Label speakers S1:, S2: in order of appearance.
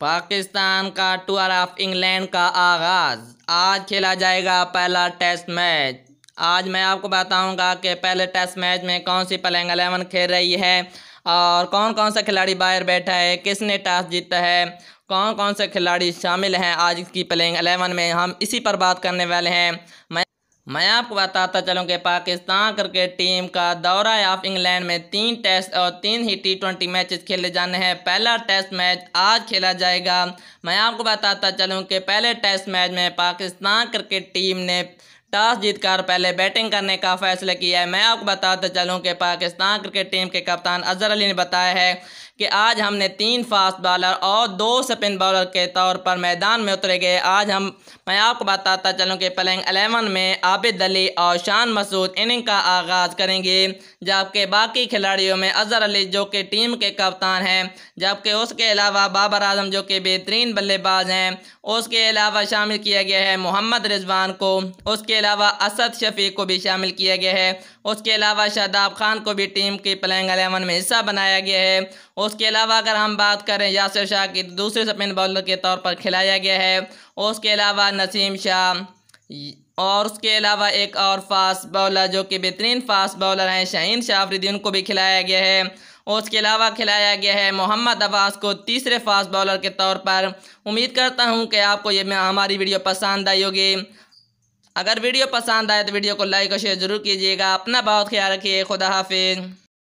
S1: पाकिस्तान का tour of England का आगाज़ आज खेला जाएगा पहला टेस्ट मैच आज मैं आपको बताऊंगा कि पहले टेस्ट मैच में कौन सी प्लेइंग एलेवन खेल रही है और कौन कौन सा खिलाड़ी बाहर बैठा है किसने टॉस जीता है कौन कौन से खिलाड़ी शामिल हैं आज की प्लेइंग एलेवन में हम इसी पर बात करने वाले हैं मैं मैं आपको बताता चलूँ कि पाकिस्तान क्रिकेट टीम का दौरा ऑफ इंग्लैंड में तीन टेस्ट और तीन ही टी ट्वेंटी मैचेस खेले जाने हैं पहला टेस्ट मैच आज खेला जाएगा मैं आपको बताता चलूँ कि पहले टेस्ट मैच में पाकिस्तान क्रिकेट टीम ने टॉस जीतकर पहले बैटिंग करने का फैसला किया है मैं आपको बताते चलूँ कि पाकिस्तान क्रिकेट टीम के कप्तान अजहर अली ने बताया है कि आज हमने तीन फास्ट बॉलर और दो स्पिन बॉलर के तौर पर मैदान में उतरे गए आज हम मैं आपको बताता चलूँ कि प्लेइंग एलेवन में आबिद अली और शान मसूद इनिंग का आगाज़ करेंगे जबकि बाकी खिलाड़ियों में अजहर अली जो कि टीम के कप्तान हैं जबकि उसके अलावा बाबर आजम जो कि बेहतरीन बल्लेबाज हैं उसके अलावा शामिल किया गया है मोहम्मद रिजवान को उसके अलावा असद शफी को भी शामिल किया गया है उसके अलावा शादाब खान को भी टीम के प्लेइंग अलेवन में हिस्सा बनाया गया है उसके अलावा अगर हम बात करें यासिर शाह की तो दूसरे स्पिन बॉलर के तौर पर खिलाया गया है उसके अलावा नसीम शाह और उसके अलावा एक और फास्ट बॉलर जो कि बेहतरीन फास्ट बॉलर हैं शाह शाफरीदी उनको भी खिलाया गया है और उसके अलावा खिलाया गया है मोहम्मद अब्बास को तीसरे फास्ट बॉलर के तौर पर उम्मीद करता हूँ कि आपको ये हमारी वीडियो पसंद आई होगी अगर वीडियो पसंद आए तो वीडियो को लाइक और शेयर ज़रूर कीजिएगा अपना बहुत ख्याल रखिए खुदा हाफिज़